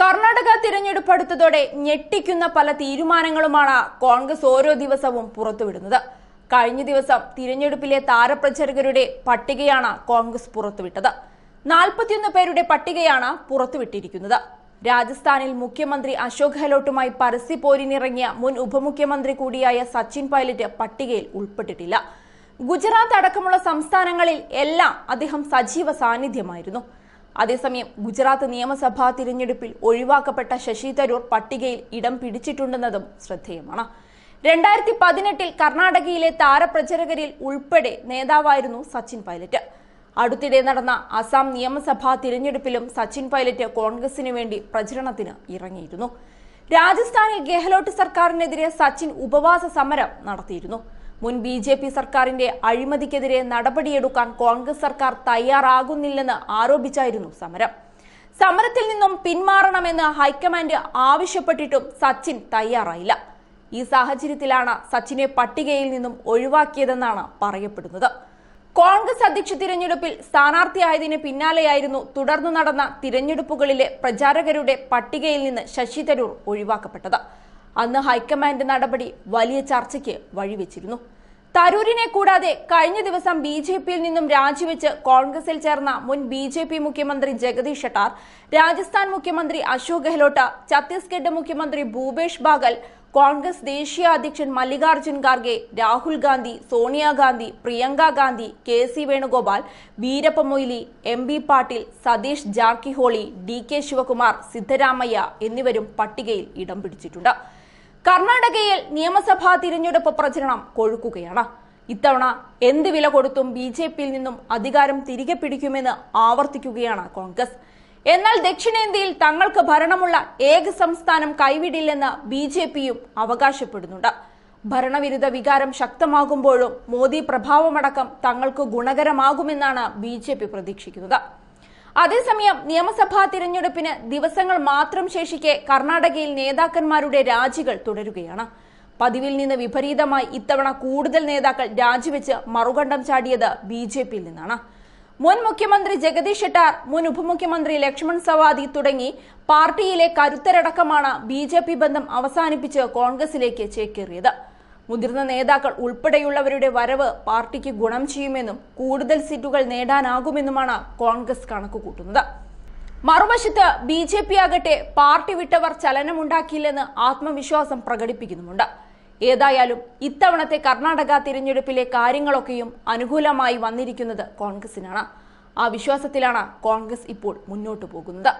കർണാടക തിരഞ്ഞെടുപ്പ് അടുത്തതോടെ ഞെട്ടിക്കുന്ന പല തീരുമാനങ്ങളുമാണ് കോൺഗ്രസ് ഓരോ ദിവസവും പുറത്തുവിടുന്നത് കഴിഞ്ഞ ദിവസം തിരഞ്ഞെടുപ്പിലെ താരപ്രചാരകരുടെ പട്ടികയാണ് കോൺഗ്രസ് പുറത്തുവിട്ടത് നാൽപ്പത്തിയൊന്ന് പേരുടെ പട്ടികയാണ് പുറത്തുവിട്ടിരിക്കുന്നത് രാജസ്ഥാനിൽ മുഖ്യമന്ത്രി അശോക് ഗെഹ്ലോട്ടുമായി പരസ്യ പോരിനിറങ്ങിയ മുൻ ഉപമുഖ്യമന്ത്രി കൂടിയായ സച്ചിൻ പൈലറ്റ് പട്ടികയിൽ ഉൾപ്പെട്ടിട്ടില്ല ഗുജറാത്ത് അടക്കമുള്ള സംസ്ഥാനങ്ങളിൽ എല്ലാം അദ്ദേഹം സജീവ സാന്നിധ്യമായിരുന്നു അതേസമയം ഗുജറാത്ത് നിയമസഭാ തിരഞ്ഞെടുപ്പിൽ ഒഴിവാക്കപ്പെട്ട ശശി തരൂർ പട്ടികയിൽ ഇടം പിടിച്ചിട്ടുണ്ടെന്നതും ശ്രദ്ധേയമാണ് രണ്ടായിരത്തി പതിനെട്ടിൽ കർണാടകയിലെ താരപ്രചരകരിൽ ഉൾപ്പെടെ നേതാവായിരുന്നു സച്ചിൻ പൈലറ്റ് അടുത്തിടെ നടന്ന അസാം നിയമസഭാ തിരഞ്ഞെടുപ്പിലും സച്ചിൻ പൈലറ്റ് കോൺഗ്രസിനു വേണ്ടി പ്രചരണത്തിന് ഇറങ്ങിയിരുന്നു രാജസ്ഥാനിൽ ഗെഹ്ലോട്ട് സർക്കാരിനെതിരെ സച്ചിൻ ഉപവാസ സമരം നടത്തിയിരുന്നു മുൻ ബി ജെ പി സർക്കാരിന്റെ അഴിമതിക്കെതിരെ നടപടിയെടുക്കാൻ കോൺഗ്രസ് സർക്കാർ തയ്യാറാകുന്നില്ലെന്ന് ആരോപിച്ചായിരുന്നു സമരം സമരത്തിൽ നിന്നും പിന്മാറണമെന്ന് ഹൈക്കമാൻഡ് ആവശ്യപ്പെട്ടിട്ടും സച്ചിൻ തയ്യാറായില്ല ഈ സാഹചര്യത്തിലാണ് സച്ചിനെ പട്ടികയിൽ നിന്നും ഒഴിവാക്കിയതെന്നാണ് പറയപ്പെടുന്നത് കോൺഗ്രസ് അധ്യക്ഷ തിരഞ്ഞെടുപ്പിൽ സ്ഥാനാർത്ഥിയായതിന് പിന്നാലെയായിരുന്നു തുടർന്ന് നടന്ന തിരഞ്ഞെടുപ്പുകളിലെ പ്രചാരകരുടെ പട്ടികയിൽ നിന്ന് ശശി തരൂർ ഒഴിവാക്കപ്പെട്ടത് അന്ന് ഹൈക്കമാൻഡ് നടപടി വലിയ ചർച്ചയ്ക്ക് വഴിവെച്ചിരുന്നു തരൂരിനെ കൂടാതെ കഴിഞ്ഞ ദിവസം ബി ജെ പിയിൽ നിന്നും രാജിവെച്ച് കോൺഗ്രസിൽ ചേർന്ന മുൻ ബി ജെ പി മുഖ്യമന്ത്രി ജഗദീഷ് ഷെട്ടാർ രാജസ്ഥാൻ മുഖ്യമന്ത്രി അശോക് ഗെഹ്ലോട്ട് ഛത്തീസ്ഗഡ് മുഖ്യമന്ത്രി ഭൂപേഷ് ബാഗൽ കോൺഗ്രസ് ദേശീയ അധ്യക്ഷൻ Mallikarjun Kharge Rahul Gandhi Sonia Gandhi Priyanka Gandhi K C Venugopal Veerappa Moily M B Patil Satish Jarkiholi D K Shivakumar Siddaramaiah എന്നിവരും പട്ടികയിൽ ഇടം പിടിച്ചിട്ടുണ്ട് കർണാടകയിൽ നിയമസഭാ തിരഞ്ഞെടുപ്പ് പ്രചരണം കൊഴുക്കുകയാണ് ഇത്തവണ എന്ത് വില കൊടുത്തും ബി നിന്നും അധികാരം തിരികെ പിടിക്കുമെന്ന് ആവർത്തിക്കുകയാണ് കോൺഗ്രസ് എന്നാൽ ദക്ഷിണേന്ത്യയിൽ തങ്ങൾക്ക് ഭരണമുള്ള ഏക സംസ്ഥാനം കൈവിടില്ലെന്ന് ബി ജെ പിയും അവകാശപ്പെടുന്നുണ്ട് ഭരണവിരുദ്ധ വികാരം ശക്തമാകുമ്പോഴും മോദി പ്രഭാവമടക്കം തങ്ങൾക്ക് ഗുണകരമാകുമെന്നാണ് ബി ജെ പി പ്രതീക്ഷിക്കുന്നത് അതേസമയം നിയമസഭാ തിരഞ്ഞെടുപ്പിന് ദിവസങ്ങൾ മാത്രം ശേഷിക്കെ കർണാടകയിൽ നേതാക്കന്മാരുടെ രാജികൾ തുടരുകയാണ് പതിവിൽ നിന്ന് വിപരീതമായി ഇത്തവണ കൂടുതൽ നേതാക്കൾ രാജിവെച്ച് മറുകണ്ഠം ചാടിയത് ബി ജെ പിയിൽ നിന്നാണ് മുൻ മുഖ്യമന്ത്രി ജഗദീഷ് ഷെട്ടാർ മുൻ ഉപമുഖ്യമന്ത്രി ലക്ഷ്മൺ സവാദി തുടങ്ങി പാർട്ടിയിലെ കരുത്തരടക്കമാണ് ബി ജെ പി ബന്ധം അവസാനിപ്പിച്ച് കോൺഗ്രസിലേക്ക് ചേക്കേറിയത് മുതിർന്ന നേതാക്കൾ ഉൾപ്പെടെയുള്ളവരുടെ വരവ് പാർട്ടിക്ക് ഗുണം ചെയ്യുമെന്നും കൂടുതൽ സീറ്റുകൾ നേടാനാകുമെന്നുമാണ് കോൺഗ്രസ് കണക്കുകൂട്ടുന്നത് മറുവശത്ത് ബി ജെ പി ആകട്ടെ പാർട്ടി വിട്ടവർ ചലനമുണ്ടാക്കിയില്ലെന്ന് ആത്മവിശ്വാസം പ്രകടിപ്പിക്കുന്നുമുണ്ട് ഏതായാലും ഇത്തവണത്തെ കർണാടക തിരഞ്ഞെടുപ്പിലെ കാര്യങ്ങളൊക്കെയും അനുകൂലമായി വന്നിരിക്കുന്നത് കോൺഗ്രസിനാണ് ആ വിശ്വാസത്തിലാണ് കോൺഗ്രസ് ഇപ്പോൾ മുന്നോട്ടു പോകുന്നത്